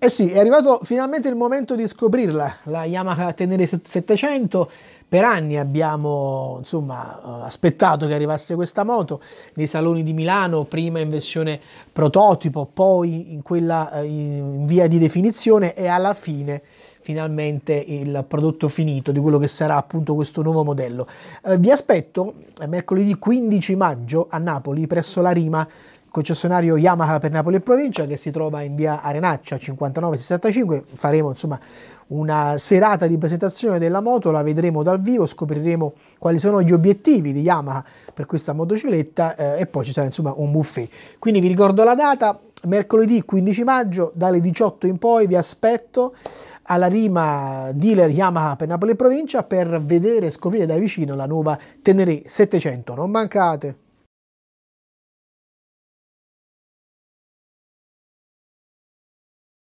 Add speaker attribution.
Speaker 1: Eh sì, è arrivato finalmente il momento di scoprirla, la Yamaha Tenere 700. Per anni abbiamo insomma, eh, aspettato che arrivasse questa moto nei saloni di Milano, prima in versione prototipo, poi in quella eh, in via di definizione e alla fine finalmente il prodotto finito di quello che sarà appunto questo nuovo modello. Eh, vi aspetto eh, mercoledì 15 maggio a Napoli presso la Rima concessionario Yamaha per Napoli e provincia che si trova in via Arenaccia 5965 faremo insomma una serata di presentazione della moto la vedremo dal vivo scopriremo quali sono gli obiettivi di Yamaha per questa motocicletta eh, e poi ci sarà insomma un buffet quindi vi ricordo la data mercoledì 15 maggio dalle 18 in poi vi aspetto alla Rima dealer Yamaha per Napoli e provincia per vedere e scoprire da vicino la nuova Tenere 700 non mancate